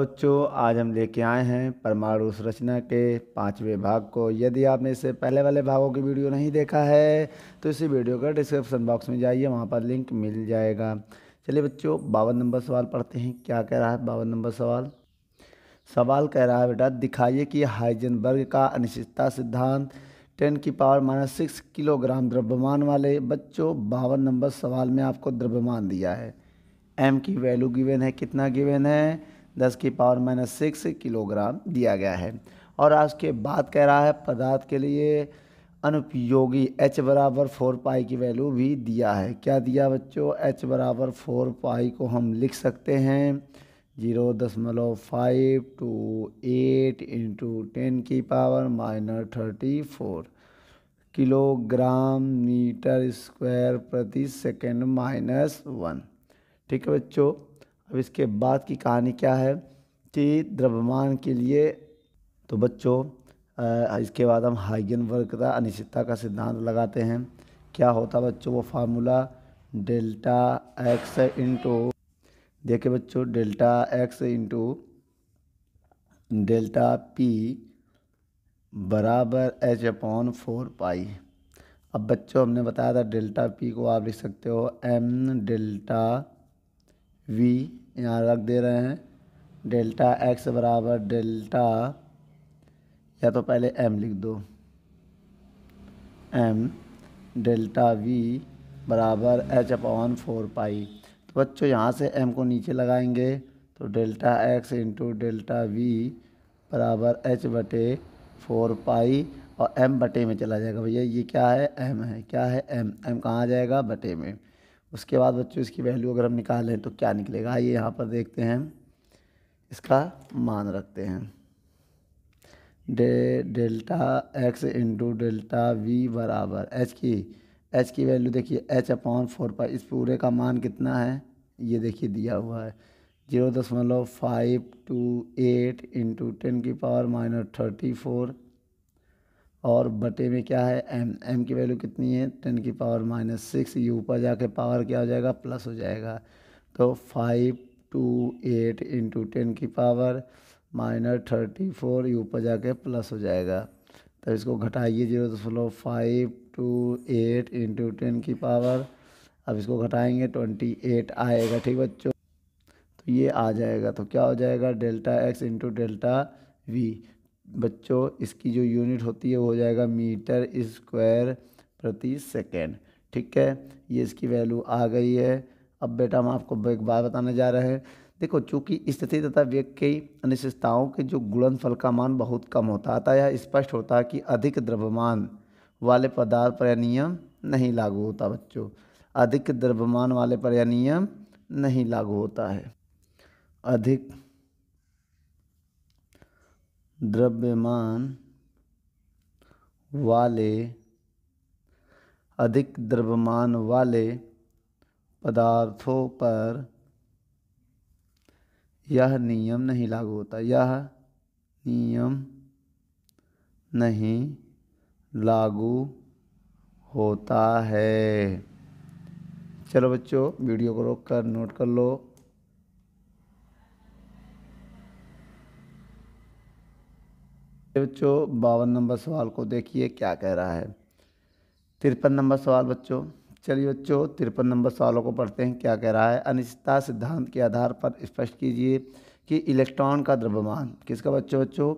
बच्चों आज हम लेके आए हैं परमाणु संरचना के पांचवें भाग को यदि आपने इससे पहले वाले भागों की वीडियो नहीं देखा है तो इसी वीडियो का डिस्क्रिप्शन बॉक्स में जाइए वहाँ पर लिंक मिल जाएगा चलिए बच्चों बावन नंबर सवाल पढ़ते हैं क्या कह रहा है बावन नंबर सवाल सवाल कह रहा है बेटा दिखाइए कि हाइजन वर्ग का अनिश्चितता सिद्धांत टेन की पावर माइनस सिक्स किलोग्राम द्रव्यमान वाले बच्चों बावन नंबर सवाल में आपको द्रव्यमान दिया है एम की वैल्यू गिवेन है कितना गिवेन है दस की पावर माइनस सिक्स किलोग्राम दिया गया है और आज के बाद कह रहा है पदार्थ के लिए अनुपयोगी एच बराबर फोर पाई की वैल्यू भी दिया है क्या दिया बच्चों एच बराबर फोर पाई को हम लिख सकते हैं जीरो दशमलव five two eight into ten की power minus thirty four kilogram metre square प्रति सेकेंड माइनस वन ठीक है बच्चों अब इसके बाद की कहानी क्या है कि द्रव्यमान के लिए तो बच्चों इसके बाद हम हाइगन वर्गता अनिश्चितता का सिद्धांत लगाते हैं क्या होता बच्चों वो फार्मूला डेल्टा एक्स इंटू देखे बच्चों delta X into delta P बराबर एच अपॉन फोर पाई अब बच्चों हमने बताया था डेल्टा पी को आप लिख सकते हो एम डेल्टा वी यहाँ रख दे रहे हैं डेल्टा एक्स बराबर डेल्टा या तो पहले एम लिख दो एम डेल्टा वी बराबर एच अपॉन फोर पाई तो बच्चों यहाँ से एम को नीचे लगाएंगे तो delta X into delta V बराबर एच बटे फोर पाई और एम बटे में चला जाएगा भैया ये क्या है एम है क्या है एम एम कहाँ आ जाएगा बटे में उसके बाद बच्चों इसकी वैल्यू अगर हम निकालें तो क्या निकलेगा आइए यहाँ पर देखते हैं इसका मान रखते हैं डे delta X into delta V बराबर एच की एच की वैल्यू देखिए एच अपॉन फोर पाई इस पूरे का मान कितना है ये देखिए दिया हुआ है जीरो दशमलव five two eight into ten की पावर माइनस थर्टी फोर और बटे में क्या है एम एम की वैल्यू कितनी है टेन की पावर माइनस सिक्स ये ऊपर जाके पावर क्या हो जाएगा प्लस हो जाएगा तो five two eight into ten की पावर माइनस थर्टी फोर ये ऊपर जाके प्लस हो जाएगा तब तो इसको घटाइए जीरो दशमलव five two eight into ten की पावर अब इसको घटाएंगे ट्वेंटी एट आएगा ठीक बच्चों तो ये आ जाएगा तो क्या हो जाएगा delta X into delta V बच्चों इसकी जो यूनिट होती है वो हो जाएगा मीटर स्क्वायर प्रति सेकेंड ठीक है ये इसकी वैल्यू आ गई है अब बेटा हम आपको एक बार बताने जा रहे हैं देखो चूंकि स्थिति तथा व्यक्ति की अनिश्चितताओं के जो गुणनफल का मान बहुत कम होता आता यह स्पष्ट होता है कि अधिक द्रव्यमान वाले पदार्थ पर नियम नहीं लागू होता बच्चों अधिक द्रव्यमान वाले पर नियम नहीं लागू होता है अधिक द्रव्यमान वाले अधिक द्रव्यमान वाले पदार्थों पर यह नियम नहीं लागू होता यह नियम नहीं लागू होता है चलो बच्चों वीडियो को रोक कर नोट कर लो बच्चों बावन नंबर सवाल को देखिए क्या कह रहा है तिरपन नंबर सवाल बच्चों चलिए बच्चों तिरपन नंबर सवालों को पढ़ते हैं क्या कह रहा है अनिश्चितता सिद्धांत के आधार पर स्पष्ट कीजिए कि इलेक्ट्रॉन का द्रव्यमान किसका बच्चों बच्चों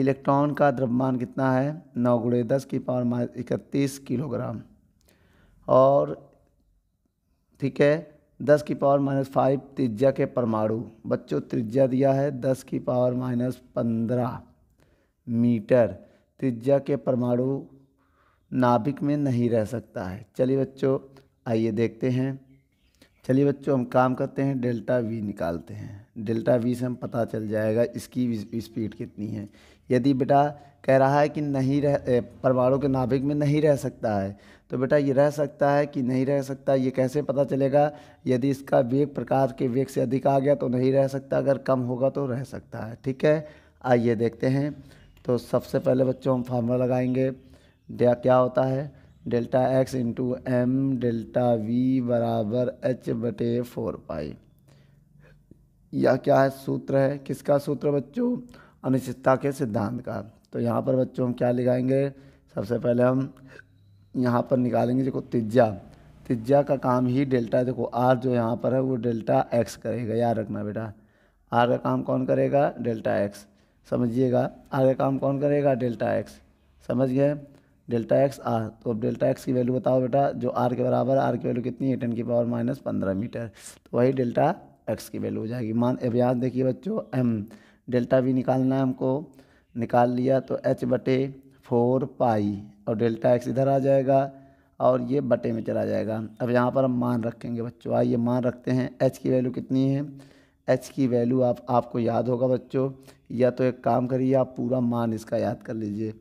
इलेक्ट्रॉन का द्रव्यमान कितना है नौ गुड़े दस की पावर माइनस इकतीस किलोग्राम और ठीक है दस की पावर माइनस फाइव त्रिज्या के परमाणु बच्चों त्रिज्या दिया है दस की पावर माइनस पंद्रह मीटर त्रिज्या के परमाणु नाभिक में नहीं रह सकता है चलिए बच्चों आइए देखते हैं चलिए बच्चों हम काम करते हैं डेल्टा वी निकालते हैं डेल्टा वी से हम पता चल जाएगा इसकी स्पीड कितनी है यदि बेटा कह रहा है कि नहीं रह परमाणु के नाभिक में नहीं रह सकता है तो बेटा ये रह सकता है कि नहीं रह सकता ये कैसे पता चलेगा यदि इसका वेग प्रकाश के वेग से अधिक आ गया तो नहीं रह सकता अगर कम होगा तो रह सकता है ठीक है आइए देखते हैं तो सबसे पहले बच्चों हम फार्मूला लगाएंगे डे क्या होता है delta X into M delta V बराबर एच बटे फोर पाई यह क्या है सूत्र है किसका सूत्र बच्चों अनिश्चितता के सिद्धांत का तो यहाँ पर बच्चों हम क्या लिखाएंगे सबसे पहले हम यहाँ पर निकालेंगे देखो तिज्जा तिज्जा का काम ही डेल्टा देखो आर जो यहाँ पर है वो डेल्टा एक्स करेगा याद रखना बेटा आर का काम कौन करेगा डेल्टा एक्स समझिएगा आगे काम कौन करेगा डेल्टा एक्स समझ गए डेल्टा एक्स आर तो अब डेल्टा एक्स की वैल्यू बताओ बेटा जो आर के बराबर आर की वैल्यू कितनी है टेन की पावर माइनस पंद्रह मीटर तो वही डेल्टा एक्स की वैल्यू हो जाएगी मान अब यहाँ देखिए बच्चों एम डेल्टा भी निकालना है हमको निकाल लिया तो एच बटे फोर पाई और डेल्टा एक्स इधर आ जाएगा और ये बटे में चला जाएगा अब यहाँ पर हम मान रखेंगे बच्चों आइए मान रखते हैं एच की वैल्यू कितनी है एच की वैल्यू आप आपको याद होगा बच्चों या तो एक काम करिए आप पूरा मान इसका याद कर लीजिए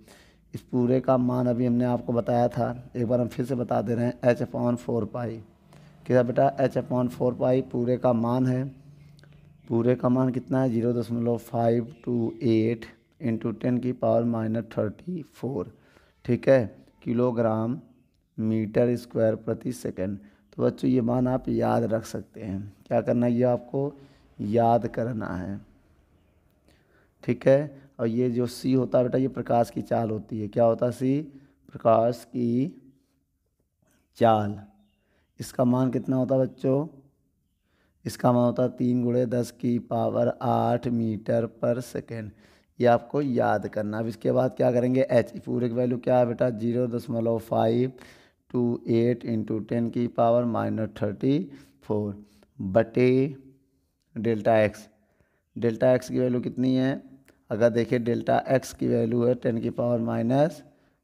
इस पूरे का मान अभी हमने आपको बताया था एक बार हम फिर से बता दे रहे हैं एच अपॉन फोर पाई क्या बेटा एच अपॉन फोर पाई पूरे का मान है पूरे का मान कितना है जीरो दशमलव five two eight into ten की पावर माइनस थर्टी फोर ठीक है किलोग्राम मीटर स्क्वायर प्रति सेकेंड तो बच्चों ये मान आप याद रख सकते हैं क्या करना है ये आपको याद करना है ठीक है और ये जो सी होता है बेटा ये प्रकाश की चाल होती है क्या होता है सी प्रकाश की चाल इसका मान कितना होता है बच्चों इसका मान होता है तीन गुड़े दस की पावर आठ मीटर पर सेकेंड ये आपको याद करना अब इसके बाद क्या करेंगे एच पूरे की वैल्यू क्या है बेटा जीरो दशमलव five two eight into ten की पावर माइनस थर्टी फोर बटे डेल्टा एक्स डेल्टा एक्स की वैल्यू कितनी है अगर देखिए डेल्टा एक्स की वैल्यू है टेन की पावर माइनस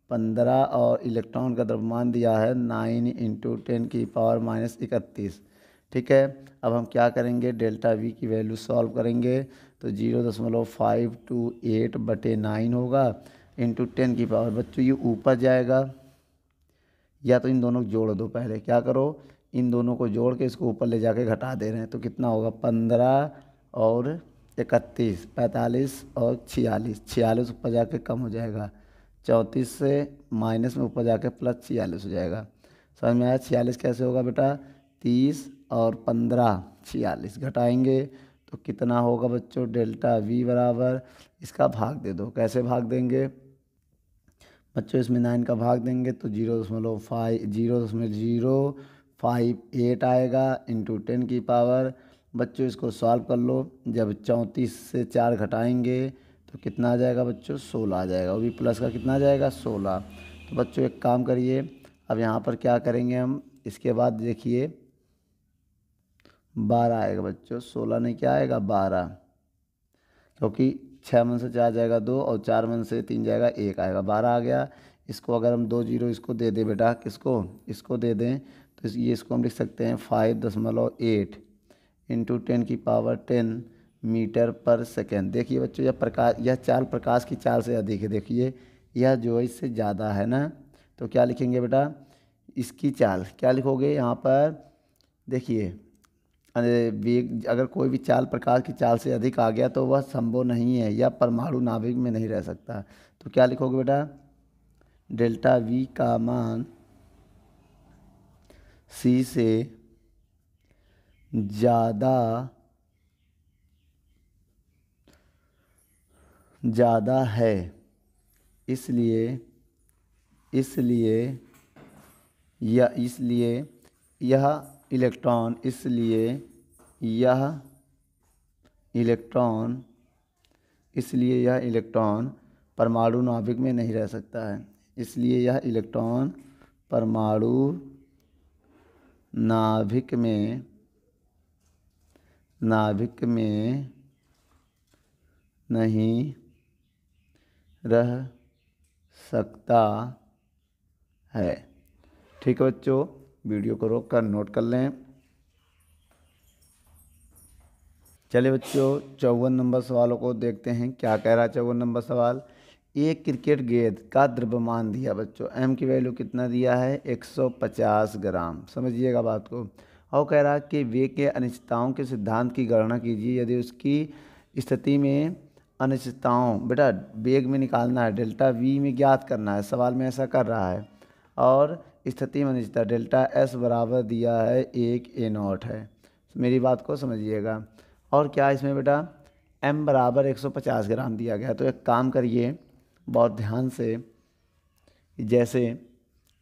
पंद्रह और इलेक्ट्रॉन का द्रव्यमान दिया है नाइन इंटू टेन की पावर माइनस इकतीस ठीक है अब हम क्या करेंगे डेल्टा वी की वैल्यू सॉल्व करेंगे तो जीरो दशमलव फाइव टू एट बटे नाइन होगा इंटू टेन की पावर बच्चों ये ऊपर जाएगा या तो इन दोनों को जोड़ दो पहले क्या करो इन दोनों को जोड़ के इसको ऊपर ले जा घटा दे रहे हैं तो कितना होगा पंद्रह और इकतीस पैंतालीस और छियालीस छियालीस ऊपर जाके कम हो जाएगा चौंतीस से माइनस में ऊपर जाके प्लस छियालीस हो जाएगा समझ में आया छियालीस कैसे होगा बेटा तीस और पंद्रह छियालीस घटाएंगे तो कितना होगा बच्चों डेल्टा वी बराबर इसका भाग दे दो कैसे भाग देंगे बच्चों इसमें नाइन का भाग देंगे तो जीरो दशमलव फाइव जीरो दशमलव जीरो फाइव एट आएगा इंटू टेन की पावर बच्चों इसको सॉल्व कर लो जब चौंतीस से चार घटाएंगे तो कितना आ जाएगा बच्चों सोलह आ जाएगा वो भी प्लस का कितना आ जाएगा सोलह तो बच्चों एक काम करिए अब यहाँ पर क्या करेंगे हम इसके बाद देखिए बारह आएगा बच्चों सोलह नहीं क्या आएगा बारह क्योंकि छः मन से चार जाएगा दो और चार मन से तीन जाएगा एक आएगा बारह आ गया इसको अगर हम दो जीरो इसको दे दें बेटा किसको इसको दे दें तो ये इसको हम लिख सकते हैं फाइव दशमलव एट इंटू टेन की पावर टेन मीटर पर सेकेंड देखिए बच्चों यह प्रकाश यह चाल प्रकाश की चाल से अधिक है देखिए यह जो है इससे ज़्यादा है ना तो क्या लिखेंगे बेटा इसकी चाल क्या लिखोगे यहाँ पर देखिए अगर कोई भी चाल प्रकाश की चाल से अधिक आ गया तो वह संभव नहीं है या परमाणु नाभिक में नहीं रह सकता तो क्या लिखोगे बेटा डेल्टा वी का मान सी से ज़्यादा ज़्यादा है इसलिए इसलिए या इसलिए यह इलेक्ट्रॉन इसलिए यह इलेक्ट्रॉन इसलिए यह इलेक्ट्रॉन परमाणु नाभिक में नहीं रह सकता है इसलिए यह इलेक्ट्रॉन परमाणु नाभिक में नाभिक में नहीं रह सकता है ठीक है बच्चों वीडियो को रोक कर नोट कर लें चलिए बच्चों चौवन नंबर सवालों को देखते हैं क्या कह रहा है चौवन नंबर सवाल एक क्रिकेट गेंद का द्रव्यमान दिया बच्चों एम की वैल्यू कितना दिया है 150 ग्राम समझिएगा बात को और कह रहा कि वे के अनिश्चितताओं के सिद्धांत की गणना कीजिए यदि उसकी स्थिति में अनिश्चितताओं बेटा बेग में निकालना है डेल्टा वी में ज्ञात करना है सवाल में ऐसा कर रहा है और स्थिति में अनिश्चितता डेल्टा एस बराबर दिया है एक ए नॉट है मेरी बात को समझिएगा और क्या इसमें बेटा एम बराबर 150 ग्राम दिया गया तो एक काम करिए बहुत ध्यान से जैसे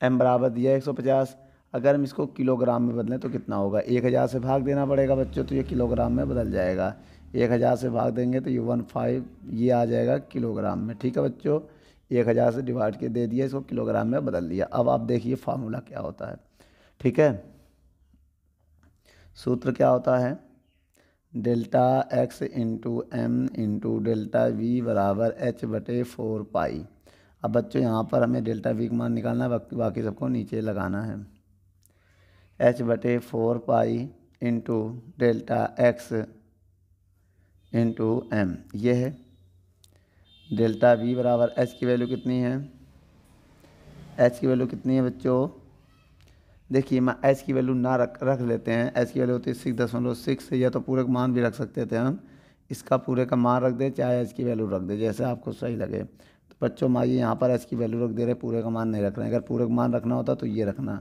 एम बराबर दिया एक सौ पचास अगर हम इसको किलोग्राम में बदलें तो कितना होगा एक हज़ार से भाग देना पड़ेगा बच्चों तो ये किलोग्राम में बदल जाएगा एक हज़ार से भाग देंगे तो ये वन फाइव ये आ जाएगा किलोग्राम में ठीक है बच्चों एक हज़ार से डिवाइड के दे दिया इसको किलोग्राम में बदल दिया अब आप देखिए फार्मूला क्या होता है ठीक है सूत्र क्या होता है delta X into M into delta V बराबर एच बटे फोर पाई अब बच्चों यहाँ पर हमें डेल्टा वी का मान निकालना है बाकी सबको नीचे लगाना है एच बटे four pi into delta X into M ये है डेल्टा वी बराबर एच की वैल्यू कितनी है एच की वैल्यू कितनी है बच्चों देखिए मैं एच की वैल्यू ना रख रख लेते हैं एच की वैल्यू होती है सिक्स दशमलव सिक्स या तो पूरे का मान भी रख सकते थे हम इसका पूरे का मान रख दे चाहे एच की वैल्यू रख दे जैसे आपको सही लगे तो बच्चों माइए यहाँ पर एच की वैल्यू रख दे रहे पूरे का मान नहीं रख रहे अगर पूरे का मान रखना होता तो ये रखना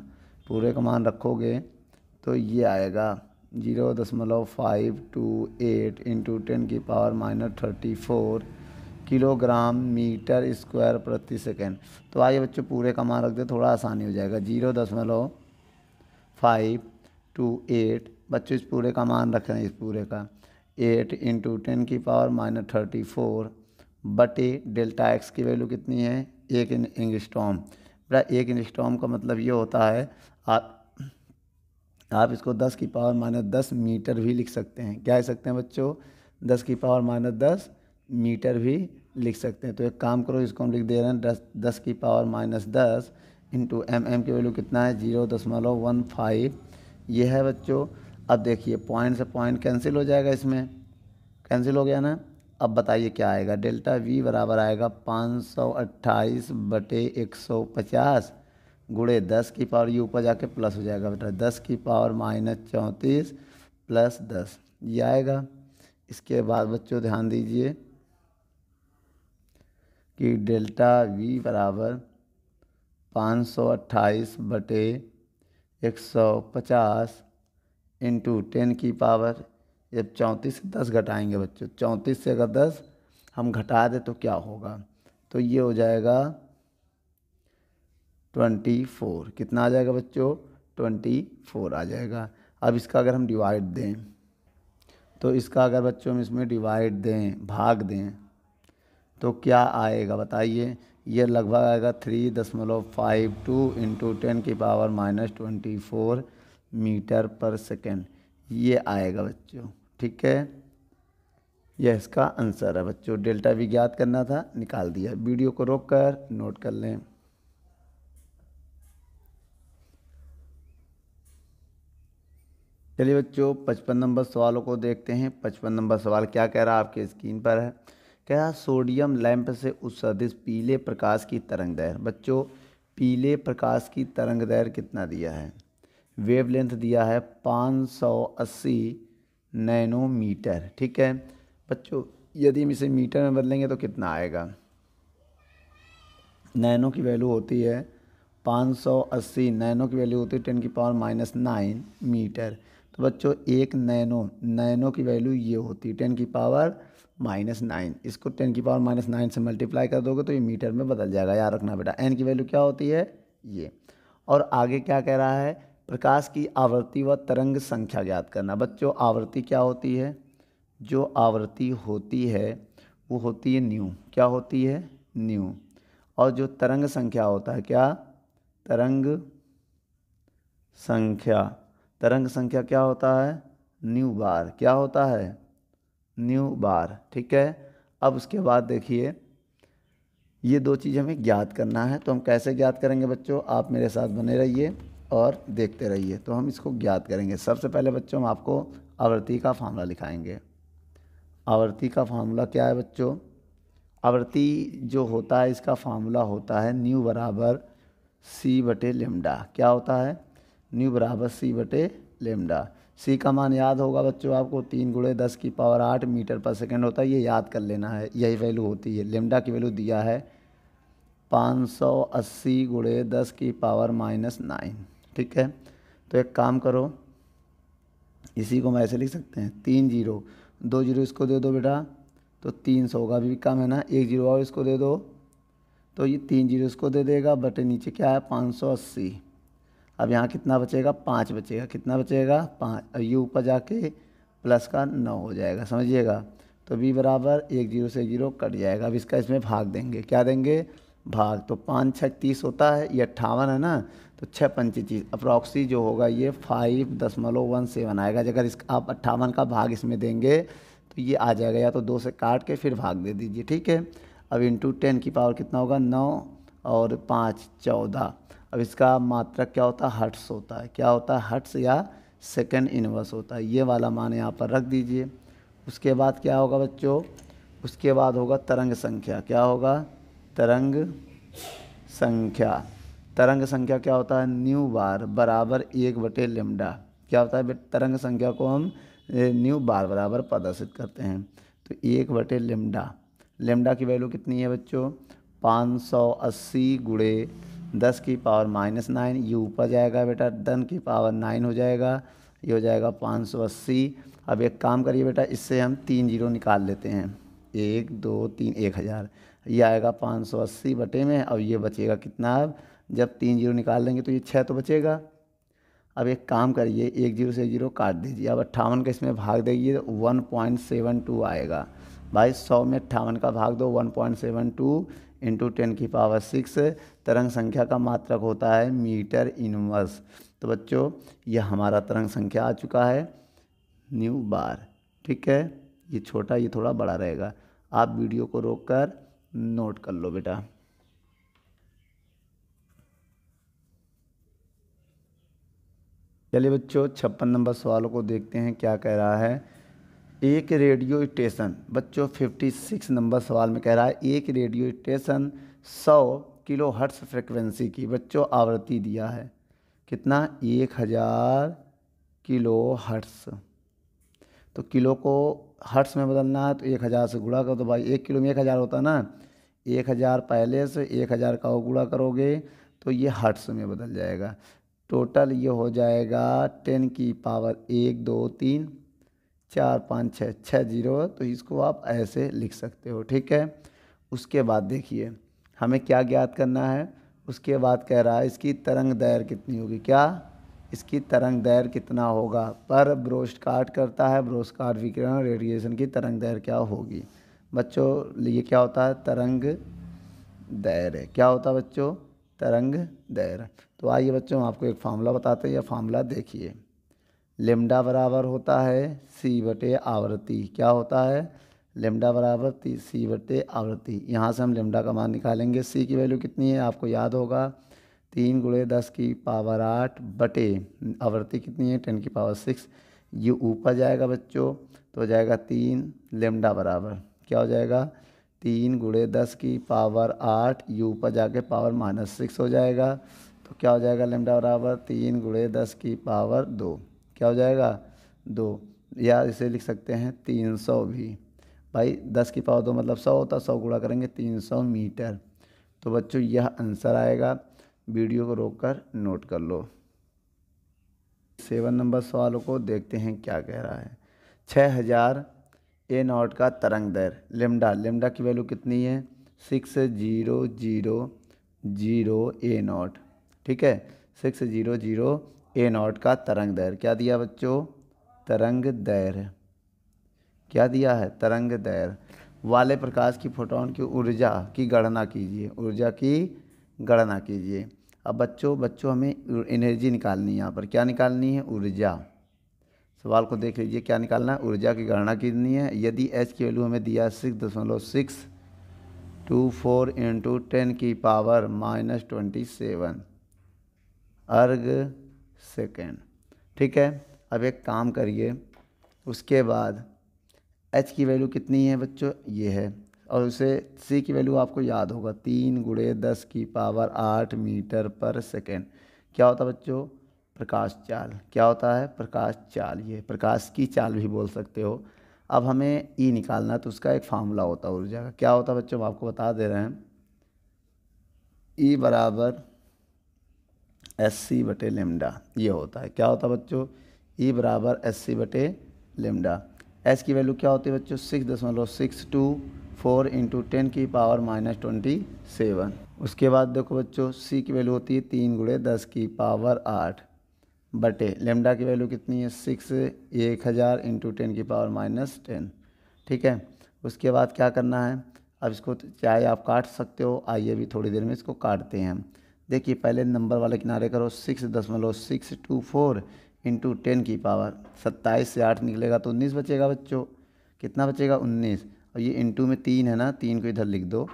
पूरे का मान रखोगे तो ये आएगा जीरो दशमलव five two eight into ten की power minus thirty four kilogram metre square प्रति सेकेंड तो आइए बच्चों पूरे का मान रख दे थोड़ा आसानी हो जाएगा जीरो दशमलव फाइव टू एट बच्चों इस पूरे का मान रख रहे हैं इस पूरे का एट इंटू टेन की पावर माइनस थर्टी फोर बटे डेल्टा एक्स की वैल्यू कितनी है एक इन इंगस्टॉम बेटा एक इंगस्टॉम का मतलब ये होता है आप आप इसको दस की पावर माइनस दस मीटर भी लिख सकते हैं क्या लिख है सकते हैं बच्चों दस की पावर माइनस दस मीटर भी लिख सकते हैं तो एक काम करो इसको हम लिख दे रहे हैं दस दस की पावर माइनस दस इंटू एम एम की वैल्यू कितना है जीरो दशमलव वन फाइव ये है बच्चों अब देखिए पॉइंट से पॉइंट कैंसिल हो जाएगा इसमें कैंसिल हो गया ना अब बताइए क्या आएगा डेल्टा वी बराबर आएगा पाँच सौ अट्ठाईस बटे एक सौ पचास गुड़े दस की पावर यू ऊपर जाके प्लस हो जाएगा बेटा दस की पावर माइनस चौंतीस प्लस दस ये आएगा इसके बाद बच्चों ध्यान दीजिए कि डेल्टा वी बराबर पाँच सौ अट्ठाईस बटे एक सौ पचास इंटू टेन की पावर जब चौंतीस से दस घटाएंगे बच्चों चौंतीस से अगर दस हम घटा दें तो क्या होगा तो ये हो जाएगा ट्वेंटी फोर कितना आ जाएगा बच्चों ट्वेंटी फोर आ जाएगा अब इसका अगर हम डिवाइड दें तो इसका अगर बच्चों हम इसमें डिवाइड दें भाग दें तो क्या आएगा बताइए ये लगभग आएगा थ्री दशमलव फाइव टू इंटू टेन की power minus twenty four metre पर सेकेंड ये आएगा बच्चों ठीक है यह इसका आंसर है बच्चों डेल्टा भी ज्ञात करना था निकाल दिया वीडियो को रोक कर नोट कर लें चलिए बच्चों पचपन नंबर सवालों को देखते हैं पचपन नंबर सवाल क्या कह रहा है आपके स्क्रीन पर है क्या सोडियम लैंप से उत्सर्जित पीले प्रकाश की तरंग दैर बच्चों पीले प्रकाश की तरंग दैर कितना दिया है वेवलेंथ दिया है 580 नैनोमीटर ठीक है बच्चों यदि हम इसे मीटर में बदलेंगे तो कितना आएगा नैनो की वैल्यू होती है 580 नैनो की वैल्यू होती है टेन की पावर माइनस नाइन मीटर तो बच्चों एक नैनो नैनो की वैल्यू ये होती है टेन की पावर माइनस नाइन इसको टेन की पावर माइनस नाइन से मल्टीप्लाई कर दोगे तो ये मीटर में बदल जाएगा याद रखना बेटा एन की वैल्यू क्या होती है ये और आगे क्या कह रहा है प्रकाश की आवृत्ति व तरंग संख्या ज्ञात करना बच्चों आवृत्ति क्या होती है जो आवृत्ति होती है वो होती है न्यू क्या होती है न्यू और जो तरंग संख्या होता है क्या तरंग संख्या तरंग संख्या क्या होता है न्यू बार क्या होता है न्यू बार ठीक है अब उसके बाद देखिए ये दो चीज़ हमें ज्ञात करना है तो हम कैसे ज्ञात करेंगे बच्चों आप मेरे साथ बने रहिए और देखते रहिए तो हम इसको ज्ञात करेंगे सबसे पहले बच्चों हम आपको आवृत्ति का फार्मूला लिखाएंगे आवृत्ति का फार्मूला क्या है बच्चों आवृत्ति जो होता है इसका फार्मूला होता है न्यू बराबर सी बटे लेमडा क्या होता है न्यू बराबर सी बटे लेमडा सी का मान याद होगा बच्चों आपको तीन गुड़े दस की पावर आठ मीटर पर सेकेंड होता है ये याद कर लेना है यही वैल्यू होती है लेमडा की वैल्यू दिया है पाँच सौ अस्सी गुड़े दस की पावर माइनस नाइन ठीक है तो एक काम करो इसी को हम ऐसे लिख सकते हैं तीन जीरो दो जीरो इसको दे दो बेटा तो तीन सौ का भी कम है ना एक जीरो और इसको दे दो तो ये तीन जीरो इसको दे देगा बटे नीचे क्या है पाँच सौ अस्सी अब यहाँ कितना बचेगा पाँच बचेगा कितना बचेगा पाँच यू ऊपर जाके प्लस का नौ हो जाएगा समझिएगा तो बी बराबर एक जीरो से जीरो कट जाएगा अब इसका इसमें भाग देंगे क्या देंगे भाग तो पाँच छः तीस होता है ये अट्ठावन है ना तो छः पंची तीस अप्रॉक्सी जो होगा ये फाइव दशमलव वन सेवन आएगा अगर इस आप अट्ठावन का भाग इसमें देंगे तो ये आ जाएगा या तो दो से काट के फिर भाग दे दीजिए ठीक है अब इंटू टेन की पावर कितना होगा नौ और पाँच चौदह अब इसका मात्रक क्या होता है हट्स होता है क्या होता है हट्स या सेकेंड इनवर्स होता है ये वाला मान यहाँ पर रख दीजिए उसके बाद क्या होगा बच्चों उसके बाद होगा तरंग संख्या क्या होगा तरंग संख्या तरंग संख्या क्या होता है न्यू बार बराबर एक बटे लेमडा क्या होता है तरंग संख्या को हम न्यू बार बराबर प्रदर्शित करते हैं तो एक बटे लेमडा लेमडा की वैल्यू कितनी है बच्चों पाँच सौ अस्सी गुड़े दस की पावर माइनस नाइन ये ऊपर जाएगा बेटा दन की पावर नाइन हो जाएगा ये हो जाएगा पाँच सौ अस्सी अब एक काम करिए बेटा इससे हम तीन जीरो निकाल लेते हैं एक दो तीन एक हज़ार ये आएगा पाँच सौ अस्सी बटे में अब ये बचेगा कितना अब जब तीन जीरो निकाल लेंगे तो ये छः तो बचेगा अब एक काम करिए एक जीरो से एक जीरो काट दीजिए अब अट्ठावन का इसमें भाग देगी तो वन पॉइंट सेवन टू आएगा भाई सौ में अट्ठावन का भाग दो one point seven two into ten की पावर सिक्स तरंग संख्या का मात्रक होता है मीटर इनवर्स तो बच्चों यह हमारा तरंग संख्या आ चुका है न्यू बार ठीक है ये छोटा ये थोड़ा बड़ा रहेगा आप वीडियो को रोक कर नोट कर लो बेटा चलिए बच्चों छप्पन नंबर सवालों को देखते हैं क्या कह रहा है एक रेडियो स्टेशन बच्चों 56 नंबर सवाल में कह रहा है एक radio station 100 kilo hertz frequency की बच्चों आवृत्ति दिया है कितना एक हज़ार किलो हर्ट्स तो किलो को हर्ट्स में बदलना है तो एक हज़ार से गुणा करो तो भाई एक किलो में एक हज़ार होता ना एक हज़ार पहले से एक हज़ार का गुणा करोगे तो ये हर्ट्स में बदल जाएगा टोटल ये हो जाएगा टेन की पावर एक दो तीन चार पाँच छः छः जीरो है तो इसको आप ऐसे लिख सकते हो ठीक है उसके बाद देखिए हमें क्या ज्ञात करना है उसके बाद कह रहा है इसकी तरंग दैर कितनी होगी क्या इसकी तरंग दैर कितना होगा पर ब्रोस्ट काट करता है ब्रोस्ट काट विकिरण रेडिएशन की तरंग दैर क्या होगी बच्चों ये क्या होता है तरंग दैर है क्या होता है बच्चों तरंग दैर तो आइए बच्चों आपको एक फार्मूला बताते हैं यह फार्मूला देखिए लेमडा बराबर होता है सी बटे आवृत्ति क्या होता है लेमडा बराबर ती सी बटे आवृत्ति यहाँ से हम लेमडा का मान निकालेंगे सी की वैल्यू कितनी है आपको याद होगा तीन गुड़े दस की पावर आठ बटे आवृत्ति कितनी है टेन की पावर सिक्स ये ऊपर जाएगा बच्चों तो हो जाएगा तीन लेमडा बराबर क्या हो जाएगा तीन गुड़े दस की पावर आठ ये ऊपर जाके पावर माइनस सिक्स हो जाएगा तो क्या हो जाएगा लेमडा बराबर तीन गुड़े दस की पावर दो क्या हो जाएगा दो या इसे लिख सकते हैं तीन सौ भी भाई दस की पावर दो मतलब सौ होता सौ गुड़ा करेंगे तीन सौ मीटर तो बच्चों यह आंसर आएगा वीडियो को रोक कर नोट कर लो सेवन नंबर सवालों को देखते हैं क्या कह रहा है छः हज़ार ए नॉट का तरंग दर लेमडा लेमडा की वैल्यू कितनी है six zero zero zero A naught ठीक है six zero zero A naught का तरंग दैर क्या दिया बच्चों तरंग दैर क्या दिया है तरंग दैर वाले प्रकाश की फोटोन की ऊर्जा की गणना कीजिए ऊर्जा की गणना कीजिए अब बच्चों बच्चों हमें एनर्जी निकालनी है यहाँ पर क्या निकालनी है ऊर्जा सवाल को देख लीजिए क्या निकालना है ऊर्जा की गणना कितनी है यदि एच की वैल्यू हमें दिया सिक्स दशमलव six two four into ten की power minus twenty seven erg second ठीक है अब एक काम करिए उसके बाद एच की वैल्यू कितनी है बच्चों ये है और उसे सी की वैल्यू आपको याद होगा तीन गुड़े दस की पावर आठ मीटर पर सेकेंड क्या होता है बच्चों प्रकाश चाल क्या होता है प्रकाश चाल ये प्रकाश की चाल भी बोल सकते हो अब हमें ई e निकालना है तो उसका एक फार्मूला होता है ऊर्जा का क्या होता है बच्चों आपको बता दे रहे हैं ई e बराबर एस सी बटे लेमडा ये होता है क्या होता है बच्चों ई e बराबर एस सी बटे लेमडा एस की वैल्यू क्या होती है बच्चों सिक्स दशमलव six two four into ten की पावर माइनस ट्वेंटी सेवन उसके बाद देखो बच्चों सी की वैल्यू होती है तीन गुड़े दस की पावर आठ बटे लेमडा की वैल्यू कितनी है सिक्स एक हज़ार इंटू टेन की पावर माइनस टेन ठीक है उसके बाद क्या करना है अब इसको चाहे आप काट सकते हो आइए अभी थोड़ी देर में इसको काटते हैं हम देखिए पहले नंबर वाले किनारे करो सिक्स दशमलव six two four into ten की पावर सत्ताईस से आठ निकलेगा तो उन्नीस बचेगा बच्चों कितना बचेगा उन्नीस और ये इंटू में तीन है ना तीन को इधर लिख दो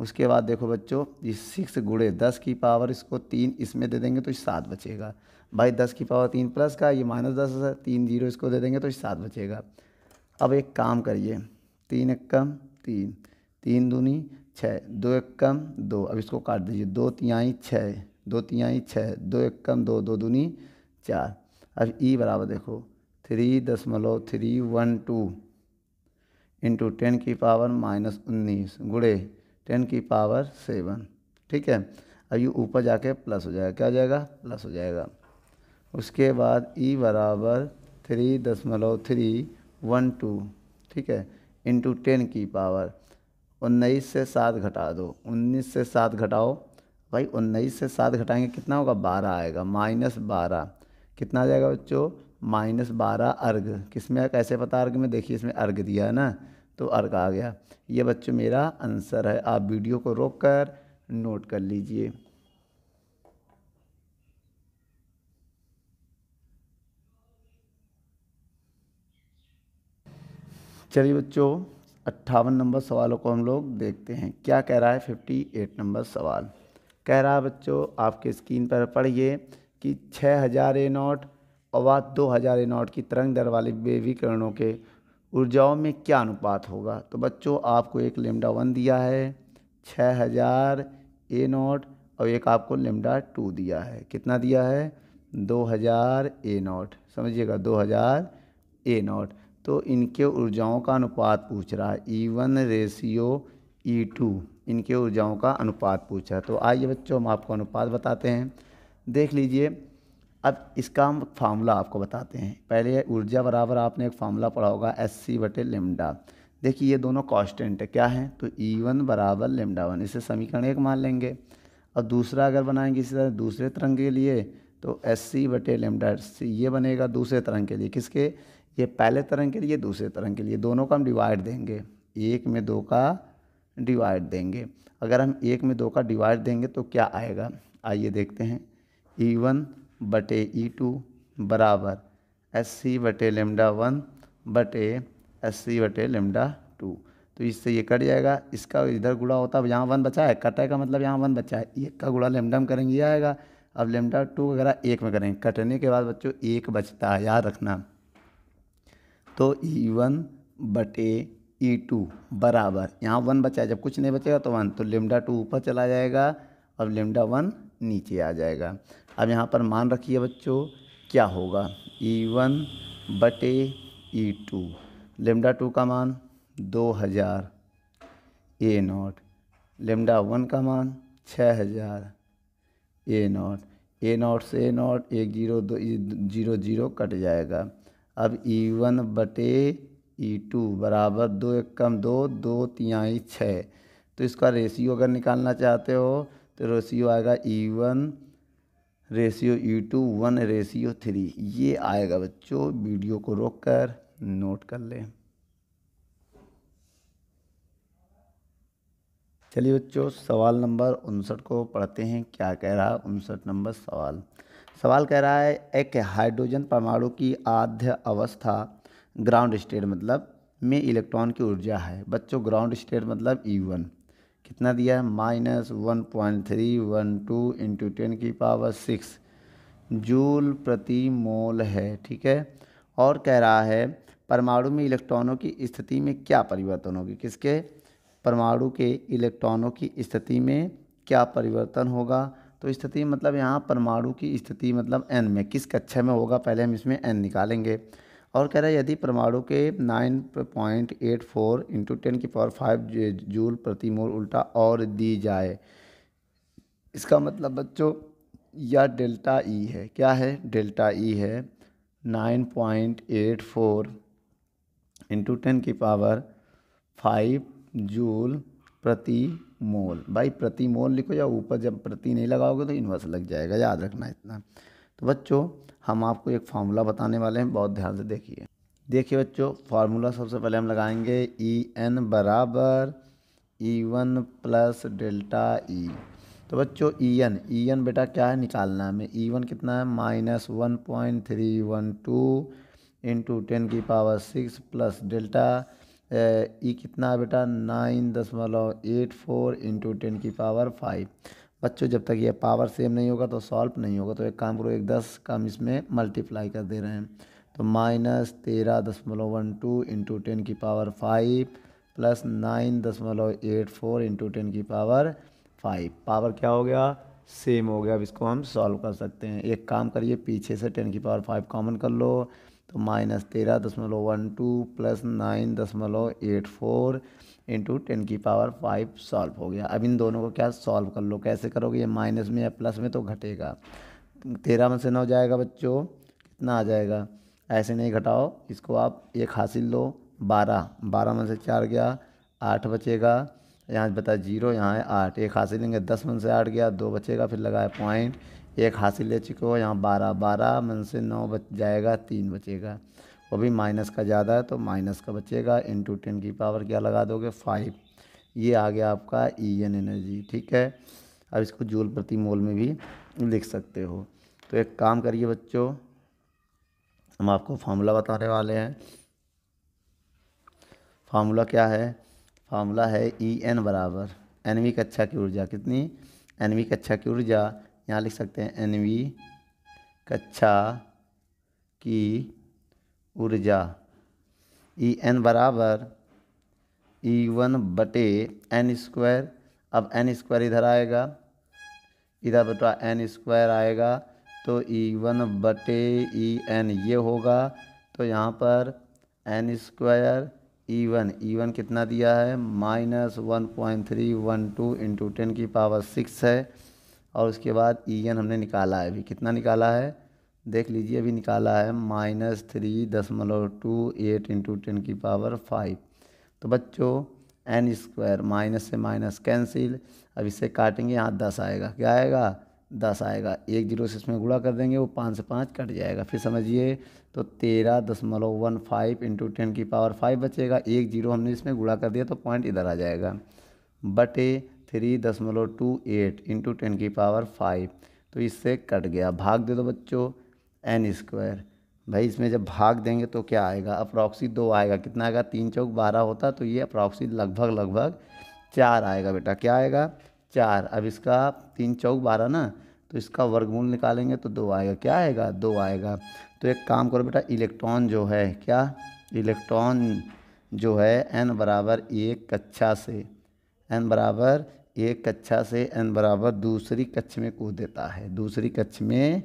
उसके बाद देखो बच्चों ये सिक्स गुड़े दस की पावर इसको तीन इसमें दे देंगे तो ये सात बचेगा भाई दस की पावर तीन प्लस का ये माइनस दस है तीन जीरो इसको दे देंगे तो ये सात बचेगा अब एक काम करिए तीन एक कम तीन तीन दूनी छः दो एक कम दो अब इसको काट दीजिए दो तिहाई छः दो तिहाई छः दो एक कम दो दो दूनी चार अब ई बराबर देखो थ्री दशमलव three one two into ten की पावर माइनस उन्नीस गुड़े टेन की पावर सेवन ठीक है अब ये ऊपर जाके प्लस हो जाएगा क्या हो जाएगा प्लस हो जाएगा उसके बाद ई बराबर थ्री दशमलव थ्री वन टू ठीक है इंटू टेन की पावर उन्नीस से सात घटा दो उन्नीस से सात घटाओ भाई उन्नीस से सात घटाएंगे कितना होगा बारह आएगा माइनस बारह कितना आ जाएगा बच्चों माइनस बारह अर्घ किस में कैसे पता अर्घ में देखिए इसमें अर्घ दिया है ना तो अर्घ आ गया ये बच्चों मेरा आंसर है आप वीडियो को रोक कर नोट कर लीजिए चलिए बच्चों अट्ठावन नंबर सवालों को हम लोग देखते हैं क्या कह रहा है फिफ्टी एट नंबर सवाल कह रहा है बच्चों आपके स्क्रीन पर पढ़िए कि छः हज़ार ए नोट और दो हज़ार ए नोट की तरंग दर वाले बेवीकरणों के ऊर्जाओं में क्या अनुपात होगा तो बच्चों आपको एक लेमडा वन दिया है छः हज़ार ए नोट और एक आपको लेमडा टू दिया है कितना दिया है दो हज़ार ए नोट समझिएगा दो हज़ार ए नोट तो इनके ऊर्जाओं का अनुपात पूछ रहा है E one ratio E two इनके ऊर्जाओं का अनुपात पूछ रहा है तो आइए बच्चों हम आपको अनुपात बताते हैं देख लीजिए अब इसका हम फार्मूला आपको बताते हैं पहले ऊर्जा बराबर आपने एक फार्मूला पढ़ा होगा एस सी बटे लेमडा देखिए ये दोनों कॉन्स्टेंट है क्या है तो ई e वन बराबर लेमडा वन इसे समीकरण एक मान लेंगे और दूसरा अगर बनाएंगे इसी तरह दूसरे तरंग के लिए तो एस सी बटे लेमडा सी ये बनेगा दूसरे तरंग के लिए किसके ये पहले तरंग के लिए दूसरे तरंग के लिए दोनों का हम डिवाइड देंगे एक में दो का डिवाइड देंगे अगर हम एक में दो का डिवाइड देंगे तो क्या आएगा आइए देखते हैं ई e वन बटे ई e टू बराबर एस सी बटे लेमडा वन बटे एस सी बटे लेमडा टू तो इससे ये कट जाएगा इसका इधर गुड़ा होता है यहाँ वन बचा है कटे का मतलब यहाँ वन बचा है एक का गुड़ा लेमडा में करेंगे ये आएगा अब लेमडा टू वगैरह एक में करेंगे कटने के बाद बच्चों एक बचता है याद रखना तो ई e वन बटे ई e टू बराबर यहाँ वन बचा है जब कुछ नहीं बचेगा तो वन तो लेमडा टू ऊपर चला जाएगा अब लेमडा वन नीचे आ जाएगा अब यहाँ पर मान रखिए बच्चों क्या होगा ई e वन बटे ई टू लेमडा टू का मान दो हज़ार ए नॉट लेमडा वन का मान छः हज़ार ए नॉट ए नॉट से ए नॉट एक जीरो दो जीरो जीरो कट जाएगा अब ई e वन बटे ई e टू बराबर दो एक कम दो दो तिहाई छः तो इसका रेशियो अगर निकालना चाहते हो तो रेशियो आएगा E one ratio E two one ratio three ये आएगा बच्चों वीडियो को रोक कर नोट कर लें चलिए बच्चों सवाल नंबर उनसठ को पढ़ते हैं क्या कह रहा है उनसठ नंबर सवाल सवाल कह रहा है एक हाइड्रोजन परमाणु की आध्य अवस्था ग्राउंड स्टेट मतलब में इलेक्ट्रॉन की ऊर्जा है बच्चों ग्राउंड स्टेट मतलब ई e वन कितना दिया है minus one point three one two into ten की पावर सिक्स जूल प्रति मोल है ठीक है और कह रहा है परमाणु में इलेक्ट्रॉनों की स्थिति में क्या परिवर्तन होगी किसके परमाणु के इलेक्ट्रॉनों की स्थिति में क्या परिवर्तन होगा तो स्थिति मतलब यहाँ परमाणु की स्थिति मतलब एन में किस कक्षा में होगा पहले हम इसमें एन निकालेंगे और कह रहे हैं यदि परमाणु के 9.84 point eight four into ten की पावर फाइव जूल प्रति मोल उल्टा और दी जाए इसका मतलब बच्चों यह डेल्टा ई e है क्या है डेल्टा ई e है 9.84 point eight four into ten की पावर फाइव जूल प्रति मोल भाई प्रति मोल लिखो या ऊपर जब प्रति नहीं लगाओगे तो इन्वर्स लग जाएगा याद रखना इतना तो बच्चों हम आपको एक फार्मूला बताने वाले हैं बहुत ध्यान से देखिए देखिए बच्चों फार्मूला सबसे पहले हम लगाएंगे ई e एन बराबर E e one plus delta E तो बच्चों ई एन ई एन बेटा क्या है निकालना है हमें ई e वन कितना है minus one point three one two into ten की power six plus delta E कितना है बेटा नाइन दशमलव एट फोर इंटू टेन की पावर फाइव बच्चों जब तक ये पावर सेम नहीं होगा तो सॉल्व नहीं होगा तो एक काम करो एक दस का हम इसमें मल्टीप्लाई कर दे रहे हैं तो माइनस तेरह दशमलव वन टू इंटू टेन की पावर फाइव प्लस नाइन दशमलव एट फोर इंटू टेन की पावर फाइव पावर क्या हो गया सेम हो गया अब इसको हम सॉल्व कर सकते हैं एक काम करिए पीछे से टेन की पावर फाइव कॉमन कर लो तो माइनस तेरह दशमलव वन टू प्लस नाइन दशमलव एट फोर इंटू टेन की पावर फाइव सॉल्व हो गया अब इन दोनों को क्या सॉल्व कर लो कैसे करोगे ये माइनस में या प्लस में तो घटेगा तेरह में से नौ जाएगा बच्चों कितना आ जाएगा ऐसे नहीं घटाओ इसको आप एक हासिल लो बारह बारह में से चार गया आठ बचेगा यहाँ बता जीरो यहाँ है आठ एक हासिल लेंगे दस में से आठ गया दो बचेगा फिर लगाए पॉइंट एक हासिल ले चुके हो यहाँ बारह बारह मन से नौ बच जाएगा तीन बचेगा वो भी माइनस का ज़्यादा है तो माइनस का बचेगा इंटू टेन की पावर क्या लगा दोगे फाइव ये आ गया आपका ई एन एनर्जी ठीक है अब इसको जूल प्रति मोल में भी लिख सकते हो तो एक काम करिए बच्चों हम आपको फार्मूला बताने वाले हैं फार्मूला क्या है फार्मूला है ई एन बराबर एनवी कक्षा की ऊर्जा कितनी एनवी कक्षा की ऊर्जा यहाँ लिख सकते हैं एन वी कक्षा की ऊर्जा ई एन बराबर ई वन बटे एन स्क्वायर अब एन स्क्वायर इधर आएगा इधर बटा एन स्क्वायर आएगा तो ई वन बटे ई एन ये होगा तो यहाँ पर N square E one E one कितना दिया है minus one point three one two into ten की पावर सिक्स है और उसके बाद ई e एन हमने निकाला है अभी कितना निकाला है देख लीजिए अभी निकाला है माइनस थ्री दशमलव टू एट इंटू टेन की पावर फाइव तो बच्चों एन स्क्वायर माइनस से माइनस कैंसिल अब इससे काटेंगे यहाँ दस आएगा क्या आएगा दस आएगा एक जीरो से इसमें गुड़ा कर देंगे वो पाँच से पाँच कट जाएगा फिर समझिए तो तेरह दशमलव वन फाइव इंटू टेन की पावर फाइव बचेगा एक जीरो हमने इसमें गुड़ा कर दिया तो पॉइंट इधर आ जाएगा बटे थ्री दशमलव टू एट इंटू टेन की पावर फाइव तो इससे कट गया भाग दे दो बच्चों एन स्क्वायर भाई इसमें जब भाग देंगे तो क्या आएगा अप्रॉक्सी दो आएगा कितना आएगा तीन चौक बारह होता तो ये अप्रॉक्सी लगभग लगभग चार आएगा बेटा क्या आएगा चार अब इसका तीन चौक बारह ना तो इसका वर्गमूल निकालेंगे तो दो आएगा क्या आएगा दो आएगा तो एक काम करो बेटा इलेक्ट्रॉन जो है क्या इलेक्ट्रॉन जो है एन बराबर एक कक्षा से एन बराबर एक कक्षा से एन बराबर दूसरी कक्ष में कूद देता है दूसरी कक्ष में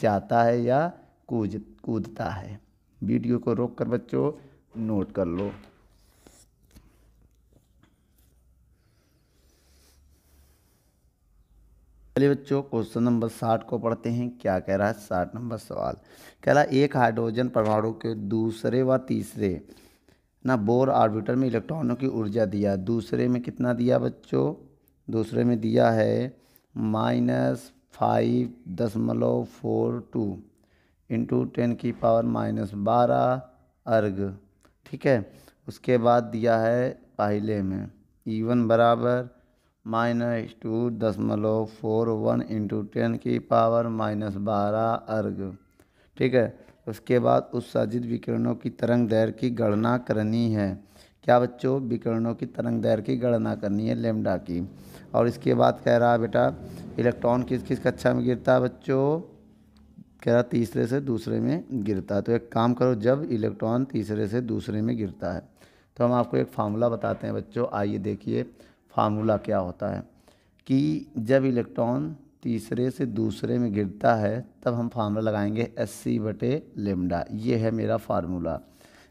जाता है या कूद कूदता है वीडियो को रोक कर बच्चों नोट कर लो पहले बच्चों क्वेश्चन नंबर साठ को पढ़ते हैं क्या कह रहा है साठ नंबर सवाल कह रहा है एक हाइड्रोजन परमाणु के दूसरे व तीसरे ना बोर ऑर्बिटर में इलेक्ट्रॉनों की ऊर्जा दिया दूसरे में कितना दिया बच्चों दूसरे में दिया है माइनस फाइव दशमलव फोर टू इंटू टेन की पावर माइनस बारह अर्ग ठीक है उसके बाद दिया है पहले में ईवन बराबर माइनस टू दशमलव फोर वन इंटू टेन की पावर माइनस बारह अर्ग ठीक है उसके बाद उस साजिद विकिरणों की तरंग दैर की गणना करनी है क्या बच्चों विकिरणों की तरंग दैर की गणना करनी है लेमडा की और इसके बाद कह रहा है बेटा इलेक्ट्रॉन किस किस कक्षा में गिरता है बच्चों कह रहा तीसरे से दूसरे में गिरता है तो एक काम करो जब इलेक्ट्रॉन तीसरे से दूसरे में गिरता है तो हम आपको एक फार्मूला बताते हैं बच्चों आइए देखिए फार्मूला क्या होता है कि जब इलेक्ट्रॉन तीसरे से दूसरे में गिरता है तब हम फार्मूला लगाएंगे एस सी बटे लेमडा ये है मेरा फार्मूला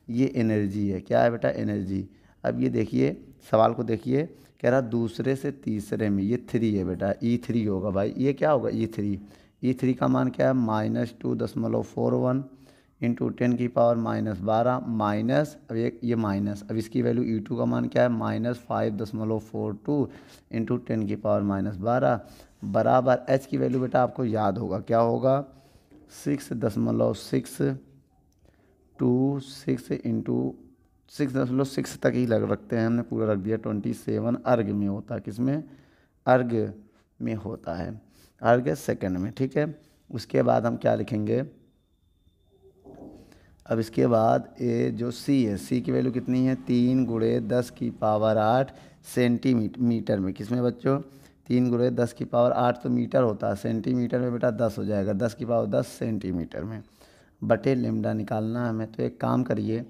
ये एनर्जी है क्या है बेटा एनर्जी अब ये देखिए सवाल को देखिए कह रहा दूसरे से तीसरे में ये थ्री है बेटा ई e थ्री होगा भाई ये क्या होगा ई थ्री ई थ्री का मान क्या है माइनस टू दशमलव फोर वन इंटू टेन की पावर माइनस बारह माइनस अब एक ये माइनस अब इसकी वैल्यू ई टू का मान क्या है माइनस फाइव दशमलव फोर टू इंटू टेन की पावर माइनस बारह बराबर एच की वैल्यू बेटा आपको याद होगा क्या होगा सिक्स दशमलव six two six into six दशमलव सिक्स तक ही लग रखते हैं हमने पूरा रख दिया ट्वेंटी सेवन अर्घ में होता है किस में अर्घ में होता है अर्घ सेकंड में ठीक है उसके बाद हम क्या लिखेंगे अब इसके बाद ए जो सी है सी की वैल्यू कितनी है तीन गुड़े दस की पावर आठ सेंटीमीटर में किस में बच्चों तीन गुड़े दस की पावर आठ तो मीटर होता है सेंटीमीटर में बेटा दस हो जाएगा दस की पावर दस सेंटीमीटर में बटे लिमडा निकालना हमें तो एक काम करिए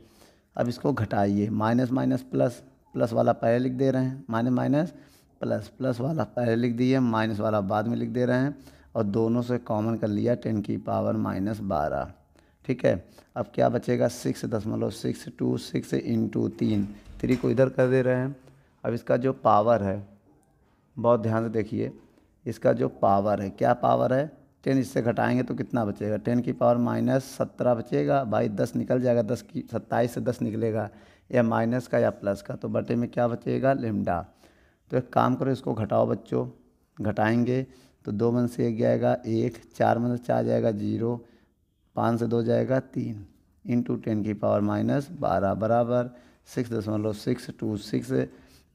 अब इसको घटाइए माइनस माइनस प्लस प्लस वाला पहले लिख दे रहे हैं माइनस माइनस प्लस प्लस वाला पहले लिख दिए माइनस वाला बाद में लिख दे रहे हैं और दोनों से कॉमन कर लिया टेन की पावर माइनस बारह ठीक है अब क्या बचेगा सिक्स दशमलव सिक्स टू सिक्स इंटू तीन थ्री को इधर कर दे रहे हैं अब इसका जो पावर है बहुत ध्यान से देखिए इसका जो पावर है क्या पावर है टेन इससे घटाएंगे तो कितना बचेगा टेन की पावर माइनस सत्रह बचेगा भाई दस निकल जाएगा दस की सत्ताईस से दस निकलेगा या माइनस का या प्लस का तो बटे में क्या बचेगा लिमडा तो एक काम करो इसको घटाओ बच्चों घटाएंगे तो दो मन से एक जाएगा एक चार मन से चार जाएगा जीरो पाँच से दो जाएगा तीन इंटू टेन की पावर माइनस बारह बराबर सिक्स दशमलव six two six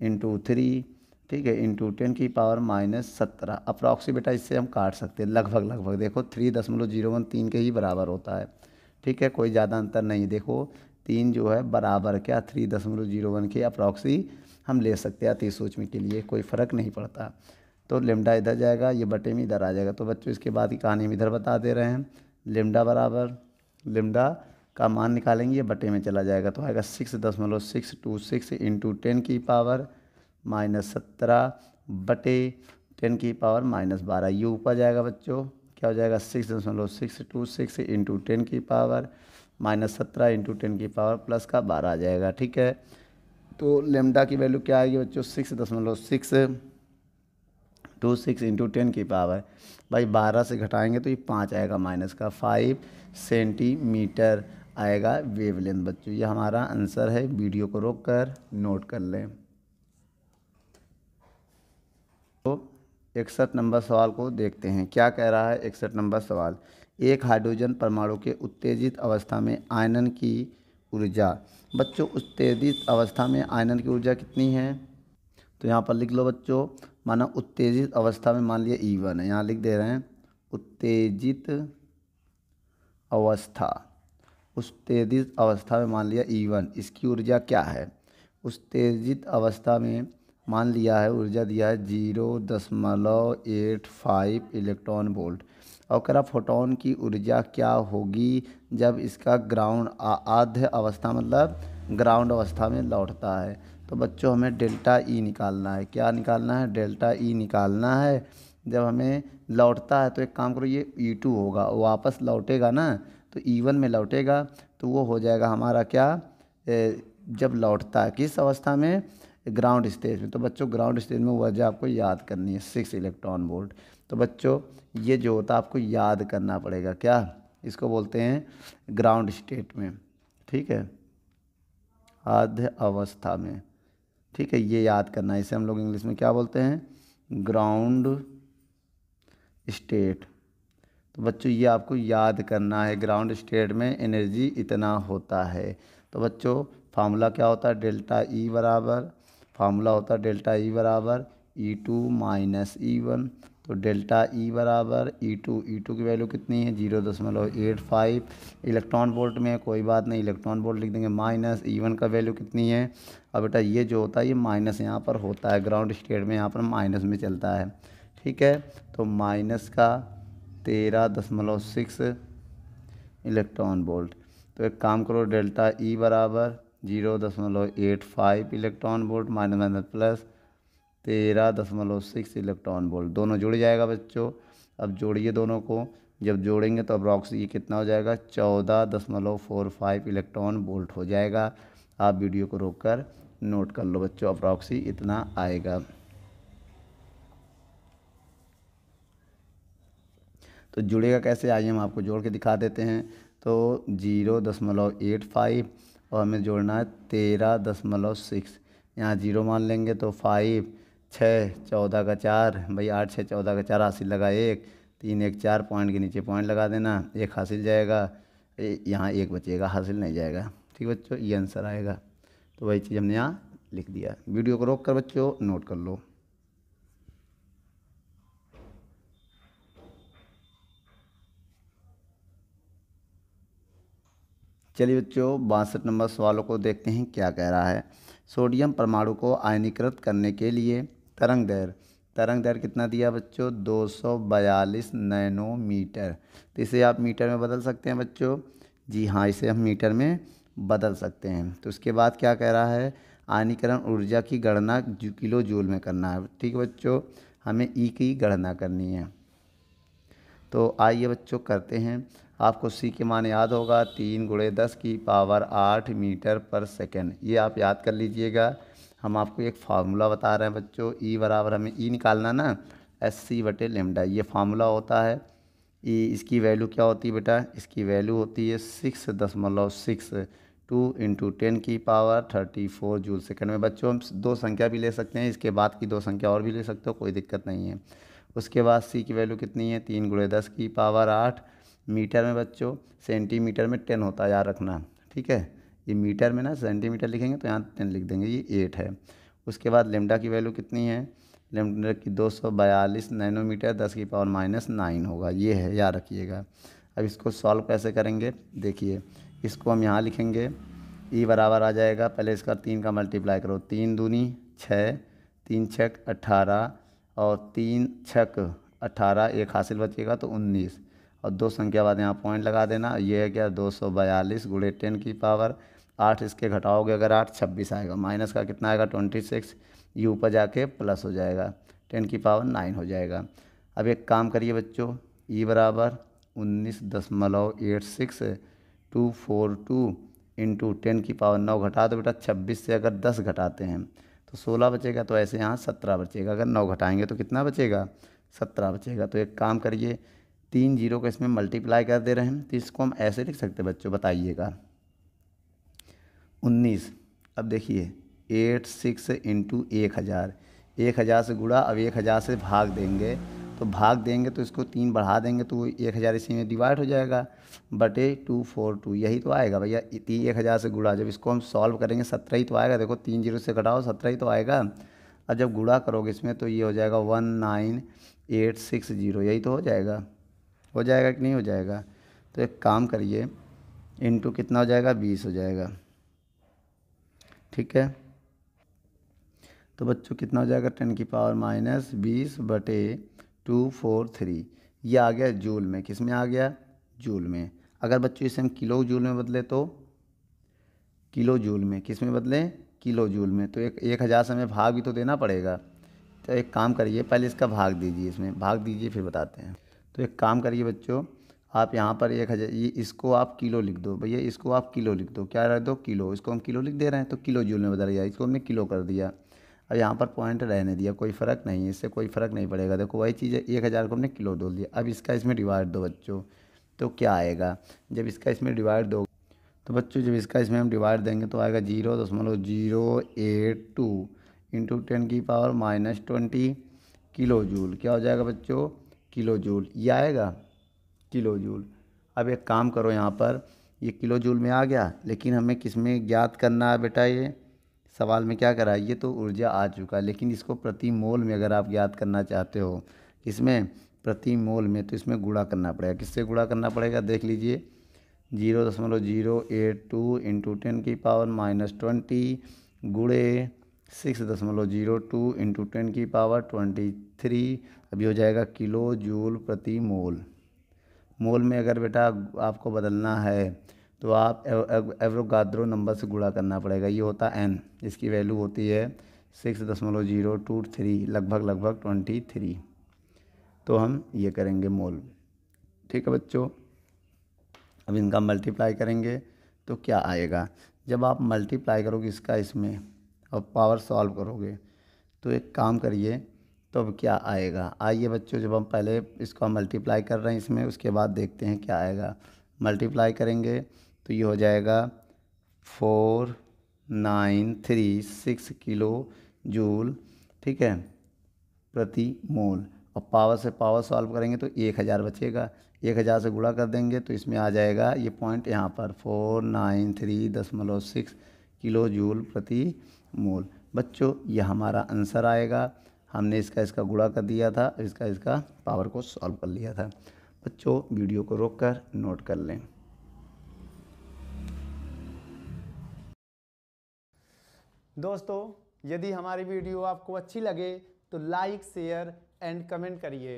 into three ठीक है इंटू टेन की पावर माइनस सत्रह अप्रॉक्सी बेटा इससे हम काट सकते हैं लगभग लगभग देखो थ्री दशमलव जीरो वन तीन के ही बराबर होता है ठीक है कोई ज़्यादा अंतर नहीं देखो तीन जो है बराबर क्या थ्री दशमलव जीरो वन के अप्रॉक्सी हम ले सकते हैं अति में के लिए कोई फ़र्क नहीं पड़ता तो लिमडा इधर जाएगा ये बटे में इधर आ जाएगा तो बच्चों इसके बाद की कहानी हम इधर बता दे रहे हैं लिमडा बराबर लिमडा का मान निकालेंगे ये बटे में चला जाएगा तो आएगा सिक्स दशमलव six two six into ten की पावर माइनस सत्रह बटे टेन की पावर माइनस बारह ये ऊपर जाएगा बच्चों क्या हो जाएगा सिक्स दशमलव six two six into ten की पावर माइनस सत्रह इंटू टेन की पावर प्लस का बारह आ जाएगा ठीक है तो लेमडा की वैल्यू क्या आएगी बच्चों सिक्स दशमलव six two six into ten की पावर भाई बारह से घटाएंगे तो ये पाँच आएगा माइनस का फाइव सेंटीमीटर आएगा वेवलेंथ बच्चों ये हमारा आंसर है वीडियो को रोक कर नोट कर लें तो इकसठ नंबर सवाल को देखते हैं क्या कह रहा है इकसठ नंबर सवाल एक हाइड्रोजन परमाणु के उत्तेजित अवस्था में आयनन की ऊर्जा बच्चों उत्तेजित अवस्था में आयनन की ऊर्जा कितनी है तो यहाँ पर लिख लो बच्चों माना उत्तेजित अवस्था में मान लिया ई e वन है यहाँ लिख दे रहे हैं उत्तेजित अवस्था उत्तेजित अवस्था में मान लिया ई e वन इसकी ऊर्जा क्या है उत्तेजित अवस्था में मान लिया है ऊर्जा दिया है जीरो दशमलव एट फाइव इलेक्ट्रॉन वोल्ट और करा फोटोन की ऊर्जा क्या होगी जब इसका ग्राउंड आध्य अवस्था मतलब ग्राउंड अवस्था में लौटता है तो बच्चों हमें डेल्टा ई निकालना है क्या निकालना है डेल्टा ई निकालना है जब हमें लौटता है तो एक काम करो ये ई e टू होगा वापस लौटेगा ना तो ई e वन में लौटेगा तो वो हो जाएगा हमारा क्या ए, जब लौटता है किस अवस्था में ग्राउंड स्टेज में तो बच्चों ग्राउंड स्टेज में वजह आपको याद करनी है सिक्स इलेक्ट्रॉन वोल्ट तो बच्चों ये जो होता है आपको याद करना पड़ेगा क्या इसको बोलते हैं ग्राउंड स्टेट में ठीक है आध्य अवस्था में ठीक है ये याद करना है इसे हम लोग इंग्लिश में क्या बोलते हैं ग्राउंड स्टेट तो बच्चों ये आपको याद करना है ग्राउंड स्टेट में एनर्जी इतना होता है तो बच्चों फार्मूला क्या होता है डेल्टा ई e बराबर फार्मूला होता है डेल्टा ई बराबर E two minus E one तो डेल्टा ई e बराबर ई टू ई टू की वैल्यू कितनी है जीरो दशमलव एट फाइव इलेक्ट्रॉन वोल्ट में कोई बात नहीं इलेक्ट्रॉन वोल्ट लिख देंगे माइनस ई वन का वैल्यू कितनी है अब बेटा ये जो होता है ये माइनस यहाँ पर होता है ग्राउंड स्टेट में यहाँ पर माइनस में चलता है ठीक है तो माइनस का तेरह दशमलव सिक्स इलेक्ट्रॉन वोल्ट तो एक काम करो डेल्टा ई e बराबर जीरो दशमलव eight five electron volt minus minus plus तेरह दशमलव सिक्स इलेक्ट्रॉन वोल्ट दोनों जुड़ जाएगा बच्चों अब जोड़िए दोनों को जब जोड़ेंगे तो अप्रॉक्स ये कितना हो जाएगा चौदह दशमलव फोर फाइव इलेक्ट्रॉन वोल्ट हो जाएगा आप वीडियो को रोक कर नोट कर लो बच्चों अप्रॉक्सी इतना आएगा तो जुड़ेगा कैसे आइए हम आपको जोड़ के दिखा देते हैं तो जीरो दशमलव एट फाइव और हमें जोड़ना है तेरह दशमलव सिक्स यहाँ जीरो मान लेंगे तो फाइव छः चौदह का चार भाई आठ छः चौदह का चार हासिल लगा एक तीन एक चार पॉइंट के नीचे पॉइंट लगा देना एक हासिल जाएगा यहाँ एक बचेगा हासिल नहीं जाएगा ठीक बच्चों ये आंसर आएगा तो वही चीज़ हमने यहाँ लिख दिया वीडियो को रोक कर बच्चों नोट कर लो चलिए बच्चों बासठ नंबर सवालों को देखते हैं क्या कह रहा है सोडियम परमाणु को आयनीकृत करने के लिए तरंग दैर तरंग दैर कितना दिया बच्चों 242 नैनोमीटर तो इसे आप मीटर में बदल सकते हैं बच्चों जी हाँ इसे हम मीटर में बदल सकते हैं तो उसके बाद क्या कह रहा है आयनीकरण ऊर्जा की गणना किलो जूल में करना है ठीक बच्चों हमें ई की गणना करनी है तो आइए बच्चों करते हैं आपको सी के मान याद होगा तीन गुड़े दस की पावर आठ मीटर पर सेकेंड ये आप याद कर लीजिएगा हम आपको एक फार्मूला बता रहे हैं बच्चों ई e बराबर हमें ई e निकालना ना एस सी बटे लेमडा ये फार्मूला होता है ई e, इसकी वैल्यू क्या होती है बेटा इसकी वैल्यू होती है सिक्स दशमलव सिक्स टू इंटू टेन की power thirty four joule second में बच्चों हम दो संख्या भी ले सकते हैं इसके बाद की दो संख्या और भी ले सकते हो कोई दिक्कत नहीं है उसके बाद सी की वैल्यू कितनी है तीन गुड़े दस की पावर आठ मीटर में बच्चों सेंटीमीटर में टेन होता है याद रखना ठीक है ये मीटर में ना सेंटीमीटर लिखेंगे तो यहाँ टेन लिख देंगे ये एट है उसके बाद लेमडा की वैल्यू कितनी है लेमडा की दो सौ बयालीस नैनोमीटर दस की पावर माइनस नाइन होगा ये है याद रखिएगा अब इसको सॉल्व कैसे करेंगे देखिए इसको हम यहाँ लिखेंगे ई बराबर आ जाएगा पहले इसका तीन का मल्टीप्लाई करो तीन दूनी छः तीन छक अट्ठारह और तीन छक अट्ठारह एक हासिल बचेगा तो उन्नीस और दो संख्या बाद यहाँ पॉइंट लगा देना ये है क्या दो सौ बयालीस गुड़े टेन की पावर आठ इसके घटाओगे अगर आठ छब्बीस आएगा माइनस का कितना आएगा ट्वेंटी सिक्स ये ऊपर जाके प्लस हो जाएगा टेन की पावर नाइन हो जाएगा अब एक काम करिए बच्चों ई e बराबर उन्नीस दशमलव eight six two four two into ten की पावर नौ घटा दो बेटा छब्बीस से अगर दस घटाते हैं तो सोलह बचेगा तो ऐसे यहाँ सत्रह बचेगा अगर नौ घटाएंगे तो कितना बचेगा सत्रह बचेगा तो एक काम करिए तीन जीरो को इसमें मल्टीप्लाई कर दे रहे हैं तो इसको हम ऐसे लिख सकते हैं बच्चों बताइएगा उन्नीस अब देखिए एट सिक्स इंटू एक हज़ार एक हज़ार से गुड़ा अब एक हज़ार से भाग देंगे तो भाग देंगे तो इसको तीन बढ़ा देंगे तो वो एक हज़ार इसी में डिवाइड हो जाएगा बटे टू फोर टू यही तो आएगा भैया तीन एक हज़ार से गुड़ा जब इसको हम सॉल्व करेंगे सत्रह ही तो आएगा देखो तीन जीरो से घटाओ सत्रह ही तो आएगा और जब गुड़ा करोगे इसमें तो ये हो जाएगा one nine eight six zero यही तो हो जाएगा हो जाएगा कि नहीं हो जाएगा तो एक काम करिए इंटू कितना हो जाएगा बीस हो जाएगा ठीक है तो बच्चों कितना हो जाएगा टेन की पावर माइनस बीस बटे टू फोर थ्री ये आ गया जूल में किस में आ गया जूल में अगर बच्चों इसे हम किलो जूल में बदले तो किलो जूल में किस में बदलें किलो जूल में तो एक एक हज़ार से हमें भाग भी तो देना पड़ेगा तो एक काम करिए पहले इसका भाग दीजिए इसमें भाग दीजिए फिर बताते हैं तो एक काम करिए बच्चों आप यहाँ पर एक हज़ार ये इसको आप किलो लिख दो भैया इसको आप किलो लिख दो क्या रख दो किलो इसको हम किलो लिख दे रहे हैं तो किलो जूल में बदल गया इसको हमने किलो कर दिया अब यहाँ पर पॉइंट रहने दिया कोई फ़र्क नहीं इससे कोई फ़र्क नहीं पड़ेगा देखो वही चीज़ है एक हज़ार को हमने किलो डोल दिया अब इसका इसमें डिवाइड दो बच्चों तो क्या आएगा जब इसका इसमें डिवाइड दो तो बच्चों जब इसका इसमें हम डिवाइड देंगे तो आएगा जीरो दशमलव zero eight two into ten की power minus twenty kilo joule क्या हो जाएगा बच्चों किलो जूल ये आएगा किलो जूल अब एक काम करो यहाँ पर ये किलो जूल में आ गया लेकिन हमें किस में ज्ञात करना है बेटा ये सवाल में क्या करा ये तो ऊर्जा आ चुका है लेकिन इसको प्रति मोल में अगर आप ज्ञात करना चाहते हो इसमें प्रति मोल में तो इसमें गुणा करना पड़ेगा किससे गुणा करना पड़ेगा देख लीजिए जीरो दशमलव zero eight two into ten की पावर माइनस ट्वेंटी गुड़े सिक्स दशमलव जीरो टू इंटू टेन की पावर ट्वेंटी थ्री अभी हो जाएगा किलो जूल प्रति मोल मोल में अगर बेटा आपको बदलना है तो आप एवरोगाद्रो नंबर से गुणा करना पड़ेगा ये होता है एन इसकी वैल्यू होती है सिक्स दशमलव जीरो टू थ्री लगभग लगभग ट्वेंटी थ्री तो हम ये करेंगे मोल ठीक है बच्चों अब इनका मल्टीप्लाई करेंगे तो क्या आएगा जब आप मल्टीप्लाई करोगे इसका इसमें और पावर सॉल्व करोगे तो एक काम करिए तो अब क्या आएगा आइए बच्चों जब हम पहले इसको मल्टीप्लाई कर रहे हैं इसमें उसके बाद देखते हैं क्या आएगा मल्टीप्लाई करेंगे तो ये हो जाएगा four nine three six kilo joule ठीक है प्रति मोल और पावर से पावर सॉल्व करेंगे तो एक हज़ार बचेगा एक हज़ार से गुणा कर देंगे तो इसमें आ जाएगा ये पॉइंट यहाँ पर फोर नाइन थ्री दशमलव सिक्स किलो जूल प्रति मोल बच्चों यह हमारा आंसर आएगा हमने इसका इसका गुड़ा कर दिया था इसका इसका पावर को सॉल्व कर लिया था बच्चों वीडियो को रोककर नोट कर लें दोस्तों यदि हमारी वीडियो आपको अच्छी लगे तो लाइक शेयर एंड कमेंट करिए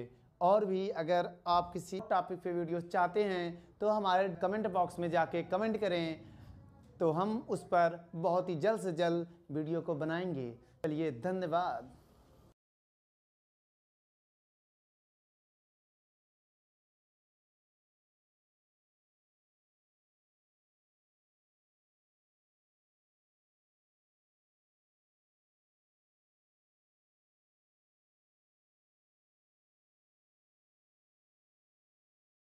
और भी अगर आप किसी टॉपिक पे वीडियो चाहते हैं तो हमारे कमेंट बॉक्स में जाके कमेंट करें तो हम उस पर बहुत ही जल्द से जल्द वीडियो को बनाएंगे चलिए धन्यवाद